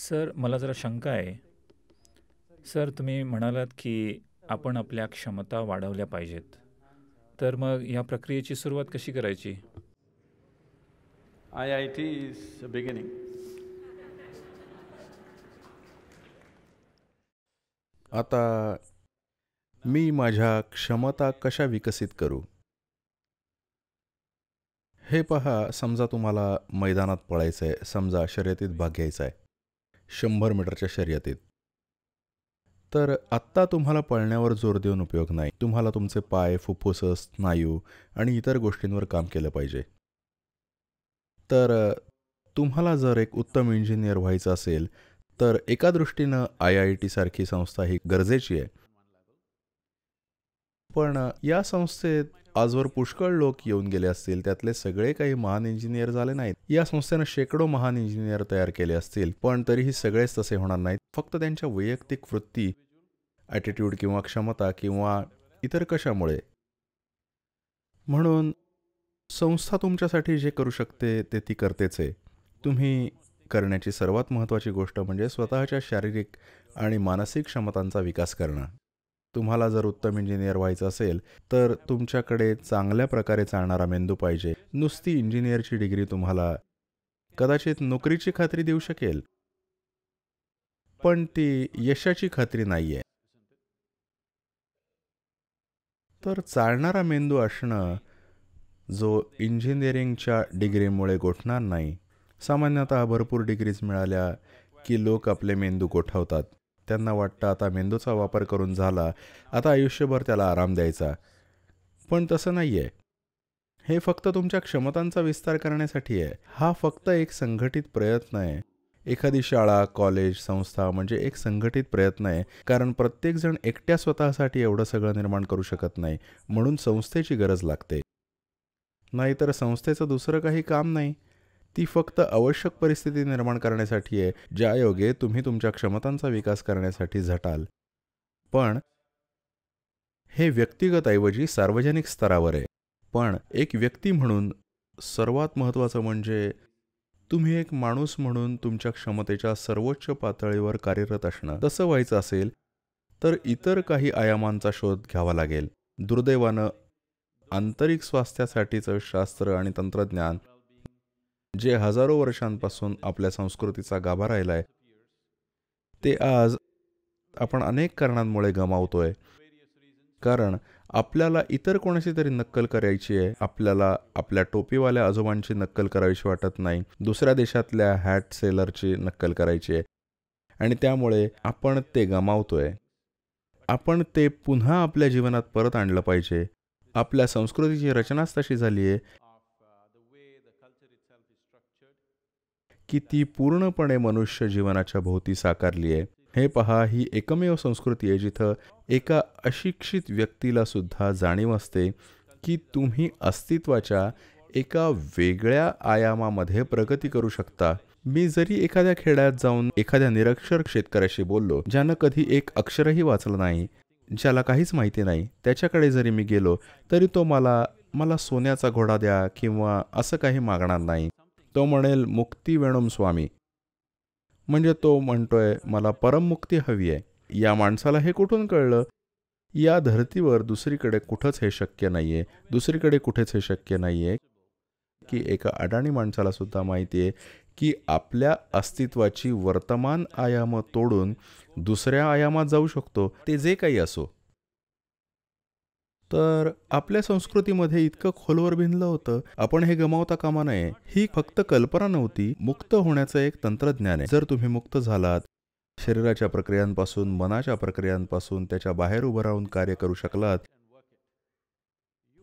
sir मला जरा शंका आहे सर तुम्ही म्हणालात की आपण आपल्या क्षमता वाढवल्या पाहिजेत तर मग या प्रक्रियेची सुरुवात कशी करायची I I T is beginning आता मी माझ्या क्षमता कशा विकसित करू हे पहा समजा तुम्हाला मैदानात पळायचं आहे समजा शर्यतीत भाग घ्यायचा आहे शंभर मीटरच्या शर्यतीत तर आत्ता तुम्हाला पळण्यावर जोर देऊन उपयोग नाही तुम्हाला तुमचे पाय फुफ्फुस स्नायू आणि इतर गोष्टींवर काम केलं पाहिजे तर तुम्हाला जर एक उत्तम इंजिनियर व्हायचं असेल तर एका दृष्टीनं आय आय टीसारखी संस्था ही गरजेची आहे पण या संस्थेत आजवर पुष्कळ लोक येऊन गेले असतील त्यातले सगळे काही महान इंजिनियर झाले नाहीत या संस्थेनं शेकडो महान इंजिनियर तयार केले असतील पण तरीही सगळेच तसे होणार नाहीत फक्त त्यांच्या वैयक्तिक वृत्ती ॲटिट्यूड किंवा क्षमता किंवा इतर कशामुळे म्हणून संस्था तुमच्यासाठी जे करू शकते ते ती करतेच आहे तुम्ही करण्याची सर्वात महत्त्वाची गोष्ट म्हणजे स्वतःच्या शारीरिक आणि मानसिक क्षमतांचा विकास करणं तुम्हाला जर उत्तम इंजिनियर व्हायचं असेल तर तुमच्याकडे चांगल्या प्रकारे चालणारा मेंदू पाहिजे नुसती इंजिनियरची डिग्री तुम्हाला कदाचित नोकरीची खात्री देऊ शकेल पण ती यशाची खात्री नाही आहे तर चालणारा मेंदू असणं जो इंजिनिअरिंगच्या डिग्रीमुळे गोठणार नाही सामान्यतः भरपूर डिग्रीज मिळाल्या की लोक आपले मेंदू गोठवतात त्यांना वाटतं आता मेंदूचा वापर करून झाला आता आयुष्यभर त्याला आराम द्यायचा पण तसं नाही आहे हे फक्त तुमच्या क्षमतांचा विस्तार करण्यासाठी आहे हा फक्त एक संघटित प्रयत्न आहे एखादी शाळा कॉलेज संस्था म्हणजे एक संघटित प्रयत्न आहे कारण प्रत्येकजण एकट्या स्वतःसाठी एवढं सगळं निर्माण करू शकत नाही म्हणून संस्थेची गरज लागते नाहीतर संस्थेचं दुसरं काही काम नाही ती फक्त आवश्यक परिस्थिती निर्माण करण्यासाठी आहे ज्या योगे तुम्ही तुमच्या क्षमतांचा विकास करण्यासाठी झटाल पण हे व्यक्तिगत ऐवजी सार्वजनिक स्तरावर आहे पण एक व्यक्ती म्हणून सर्वात महत्त्वाचं म्हणजे तुम्ही एक माणूस म्हणून तुमच्या क्षमतेच्या सर्वोच्च पातळीवर कार्यरत असणं तसं व्हायचं असेल तर इतर काही आयामांचा शोध घ्यावा लागेल दुर्दैवानं आंतरिक स्वास्थ्यासाठीचं शास्त्र आणि तंत्रज्ञान जे हजारो वर्षांपासून आपल्या संस्कृतीचा गाभा राहिला आहे ते आज आपण अनेक कारणांमुळे गमावतोय कारण आपल्याला इतर कोणाची तरी नक्कल करायची आहे आपल्याला आपल्या टोपीवाल्या आजोबांची नक्कल करावीशी वाटत नाही दुसऱ्या देशातल्या हॅट सेलरची नक्कल करायची आहे आणि त्यामुळे आपण ते गमावतोय आपण ते पुन्हा आपल्या जीवनात परत आणलं पाहिजे आपल्या संस्कृतीची रचनाच तशी झाली आहे की ती पूर्णपणे मनुष्य जीवनाच्या भोवती साकारली आहे हे पहा ही एकमेव संस्कृती आहे जिथं एका अशिक्षित व्यक्तीला सुद्धा जाणीव असते की तुम्ही अस्तित्वाच्या एका वेगळ्या आयामामध्ये प्रगती करू शकता मी जरी एखाद्या खेड्यात जाऊन एखाद्या निरक्षर शेतकऱ्याशी बोललो ज्यानं कधी एक अक्षरही वाचलं नाही ज्याला काहीच माहिती नाही त्याच्याकडे जरी मी गेलो तरी तो मला मला सोन्याचा घोडा द्या किंवा असं काही मागणार नाही तो म्हणेल मुक्ती वेणुम स्वामी म्हणजे तो म्हणतोय मला परममुक्ती हवी आहे या माणसाला हे कुठून कळलं या धर्तीवर दुसरीकडे कुठंच हे शक्य नाही आहे दुसरीकडे कुठेच हे शक्य नाही आहे की एका अडाणी माणसाला सुद्धा माहिती आहे की आपल्या अस्तित्वाची वर्तमान आयाम तोडून दुसऱ्या आयामात जाऊ शकतो ते जे काही असो तर आपल्या संस्कृतीमध्ये इतकं खोलवर भिनलं होतं आपण हे गमावता कामा नये ही फक्त कल्पना नव्हती मुक्त होण्याचं एक तंत्रज्ञान आहे जर तुम्ही मुक्त झालात शरीराच्या प्रक्रियांपासून मनाच्या प्रक्रियांपासून त्याच्या बाहेर उभं राहून कार्य करू शकलात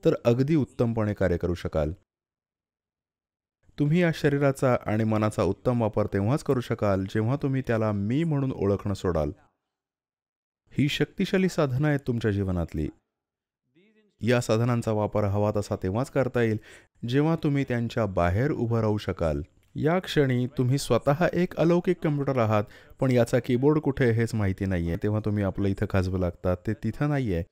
तर अगदी उत्तमपणे कार्य करू शकाल तुम्ही या शरीराचा आणि मनाचा उत्तम वापर तेव्हाच करू शकाल जेव्हा तुम्ही त्याला मी म्हणून ओळखणं सोडाल ही शक्तिशाली साधना आहेत तुमच्या जीवनातली या साधनांचा वापर हवा तसा तेव्हाच करता येईल जेव्हा तुम्ही त्यांच्या बाहेर उभं राहू शकाल या क्षणी तुम्ही स्वतः एक अलौकिक कम्प्युटर आहात पण याचा कीबोर्ड कुठे हेच माहिती नाही आहे तेव्हा तुम्ही आपलं इथं खाजवं लागतात ते तिथं नाही आहे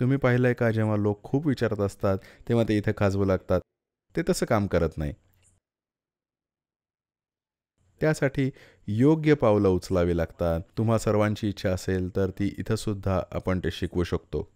तुम्ही पाहिलंय का जेव्हा लोक खूप विचारत असतात तेव्हा ते इथं खाजवं लागतात ते तसं काम करत नाही त्यासाठी योग्य पावलं उचलावी लागतात तुम्हा सर्वांची इच्छा असेल तर ती इथंसुद्धा आपण ते शिकवू शकतो